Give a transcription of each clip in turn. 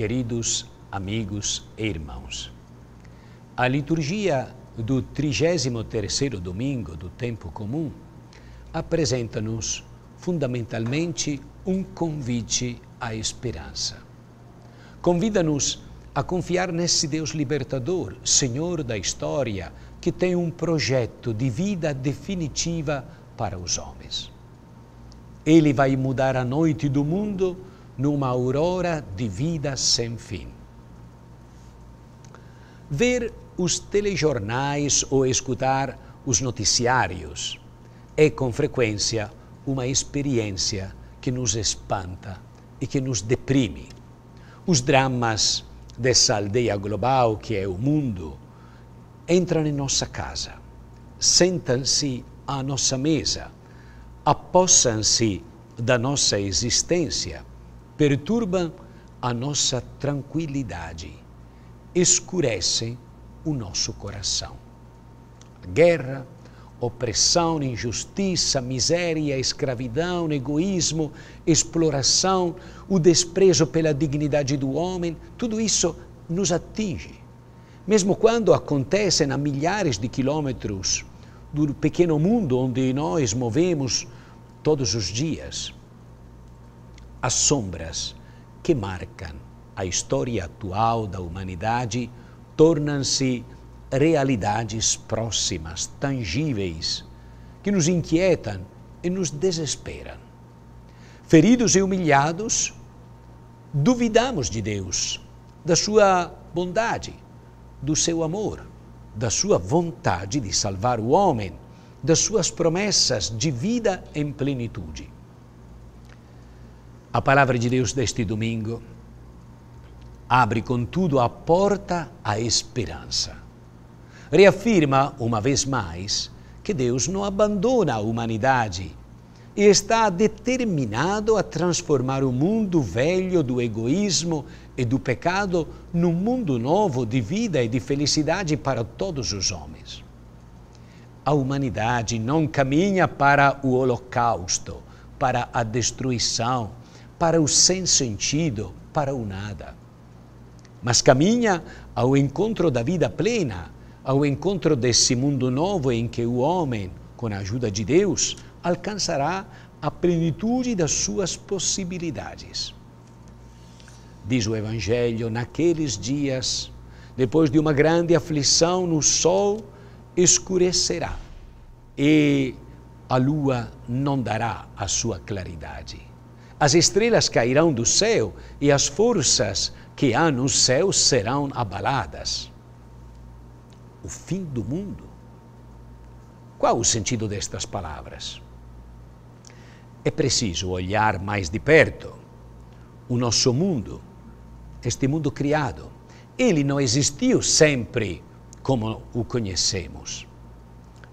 queridos amigos e irmãos. A liturgia do 33º domingo do tempo comum apresenta-nos fundamentalmente um convite à esperança. Convida-nos a confiar nesse Deus libertador, Senhor da história, que tem um projeto de vida definitiva para os homens. Ele vai mudar a noite do mundo numa aurora de vida sem fim. Ver os telejornais ou escutar os noticiários é, com frequência, uma experiência que nos espanta e que nos deprime. Os dramas dessa aldeia global que é o mundo entram em nossa casa, sentam-se à nossa mesa, apossam-se da nossa existência perturbam a nossa tranquilidade, escurecem o nosso coração. guerra, opressão, injustiça, miséria, escravidão, egoísmo, exploração, o desprezo pela dignidade do homem, tudo isso nos atinge. Mesmo quando acontecem a milhares de quilômetros do pequeno mundo onde nós movemos todos os dias, as sombras que marcam a história atual da humanidade tornam-se realidades próximas, tangíveis, que nos inquietam e nos desesperam. Feridos e humilhados, duvidamos de Deus, da sua bondade, do seu amor, da sua vontade de salvar o homem, das suas promessas de vida em plenitude. A palavra de Deus deste domingo abre, contudo, a porta à esperança. Reafirma, uma vez mais, que Deus não abandona a humanidade e está determinado a transformar o mundo velho do egoísmo e do pecado num mundo novo de vida e de felicidade para todos os homens. A humanidade não caminha para o holocausto, para a destruição, para o sem sentido, para o nada. Mas caminha ao encontro da vida plena, ao encontro desse mundo novo em que o homem, com a ajuda de Deus, alcançará a plenitude das suas possibilidades. Diz o Evangelho: naqueles dias, depois de uma grande aflição, o sol escurecerá e a lua não dará a sua claridade. As estrelas cairão do céu e as forças que há no céu serão abaladas. O fim do mundo. Qual o sentido destas palavras? É preciso olhar mais de perto o nosso mundo, este mundo criado. Ele não existiu sempre como o conhecemos.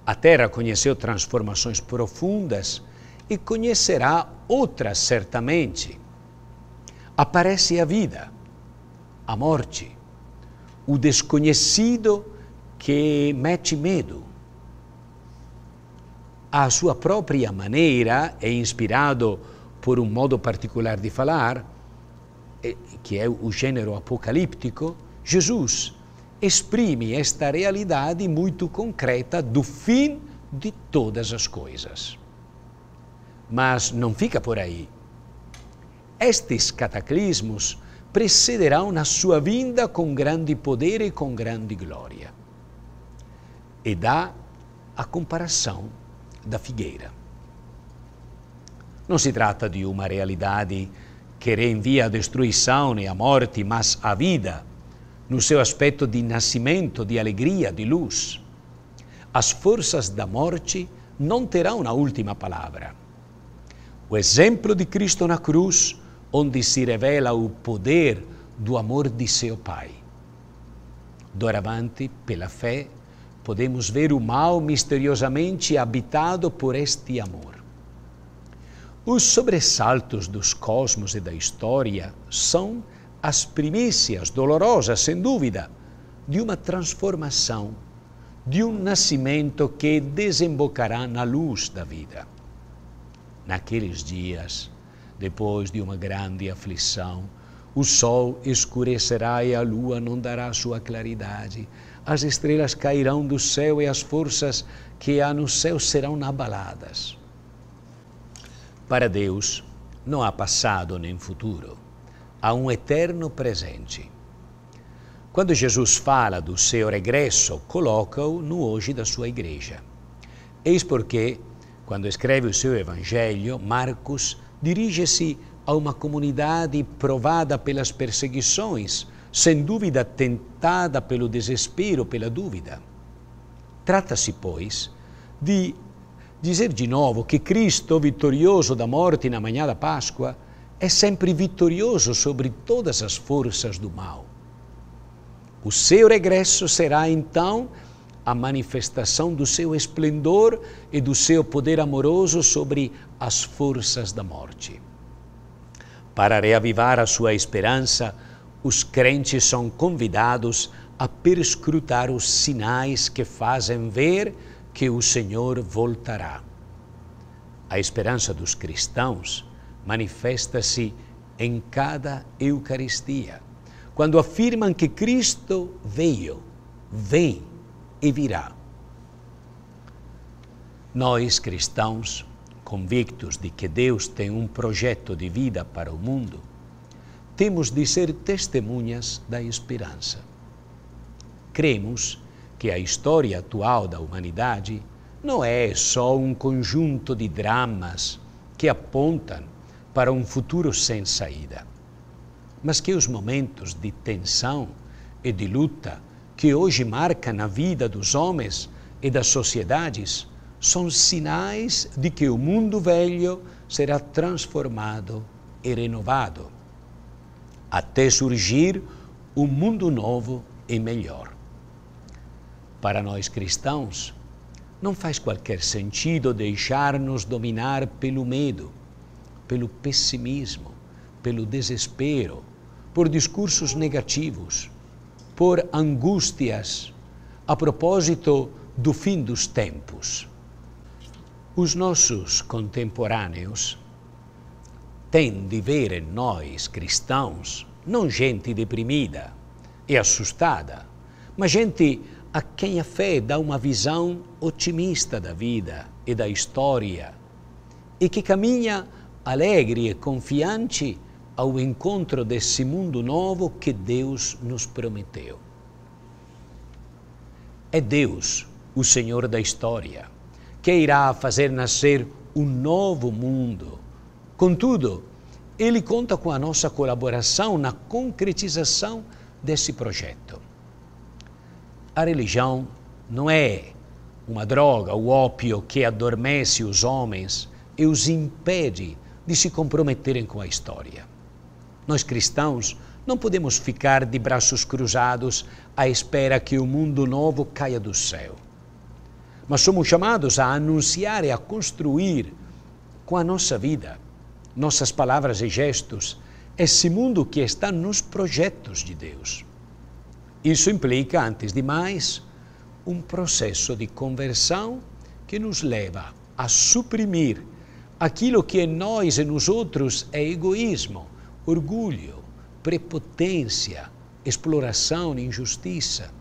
A Terra conheceu transformações profundas e conhecerá outras certamente. Aparece a vida, a morte, o desconhecido que mete medo. À sua própria maneira, é inspirado por um modo particular de falar, eh, que é o gênero apocalíptico, Jesus exprime esta realidade muito concreta do fim de todas as coisas. Mas não fica por aí. Estes cataclismos precederão na sua vinda com grande poder e com grande glória. E dá a comparação da figueira. Não se trata de uma realidade que reenvia a destruição e a morte, mas a vida, no seu aspecto de nascimento, de alegria, de luz. As forças da morte não terão a última palavra o exemplo de Cristo na cruz, onde se revela o poder do amor de seu Pai. Doravante, pela fé, podemos ver o mal misteriosamente habitado por este amor. Os sobressaltos dos cosmos e da história são as primícias dolorosas, sem dúvida, de uma transformação, de um nascimento que desembocará na luz da vida. Naqueles dias, depois de uma grande aflição, o sol escurecerá e a lua não dará sua claridade. As estrelas cairão do céu e as forças que há no céu serão abaladas. Para Deus, não há passado nem futuro, há um eterno presente. Quando Jesus fala do seu regresso, coloca-o no hoje da sua igreja. Eis porque quando escreve o seu evangelho, Marcos dirige-se a uma comunidade provada pelas perseguições, sem dúvida tentada pelo desespero, pela dúvida. Trata-se, pois, de dizer de novo que Cristo, vitorioso da morte na manhã da Páscoa, é sempre vitorioso sobre todas as forças do mal. O seu regresso será então a manifestação do seu esplendor e do seu poder amoroso sobre as forças da morte. Para reavivar a sua esperança, os crentes são convidados a perscrutar os sinais que fazem ver que o Senhor voltará. A esperança dos cristãos manifesta-se em cada Eucaristia, quando afirmam que Cristo veio, vem e virá. Nós, cristãos, convictos de que Deus tem um projeto de vida para o mundo, temos de ser testemunhas da esperança. Cremos que a história atual da humanidade não é só um conjunto de dramas que apontam para um futuro sem saída, mas que os momentos de tensão e de luta que hoje marca na vida dos homens e das sociedades são sinais de que o mundo velho será transformado e renovado, até surgir um mundo novo e melhor. Para nós cristãos, não faz qualquer sentido deixar-nos dominar pelo medo, pelo pessimismo, pelo desespero, por discursos negativos por angústias a propósito do fim dos tempos. Os nossos contemporâneos têm de ver em nós, cristãos, não gente deprimida e assustada, mas gente a quem a fé dá uma visão otimista da vida e da história e que caminha alegre e confiante ao encontro desse mundo novo que Deus nos prometeu. É Deus, o Senhor da história, que irá fazer nascer um novo mundo. Contudo, ele conta com a nossa colaboração na concretização desse projeto. A religião não é uma droga, o ópio que adormece os homens e os impede de se comprometerem com a história. Nós cristãos não podemos ficar de braços cruzados à espera que o mundo novo caia do céu. Mas somos chamados a anunciar e a construir com a nossa vida, nossas palavras e gestos, esse mundo que está nos projetos de Deus. Isso implica, antes de mais, um processo de conversão que nos leva a suprimir aquilo que em nós e nos outros é egoísmo orgulho, prepotência, exploração, injustiça.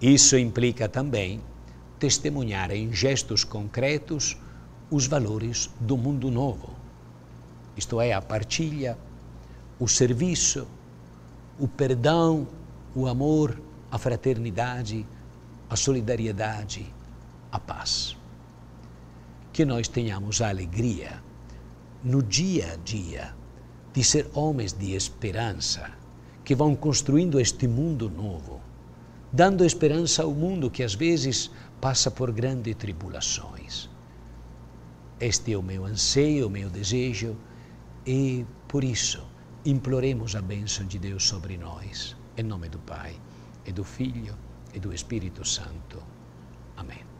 Isso implica também testemunhar em gestos concretos os valores do mundo novo, isto é, a partilha, o serviço, o perdão, o amor, a fraternidade, a solidariedade, a paz. Que nós tenhamos a alegria no dia a dia de ser homens de esperança, que vão construindo este mundo novo, dando esperança ao mundo que às vezes passa por grandes tribulações. Este é o meu anseio, o meu desejo, e por isso imploremos a bênção de Deus sobre nós, em nome do Pai, e do Filho e do Espírito Santo. Amém.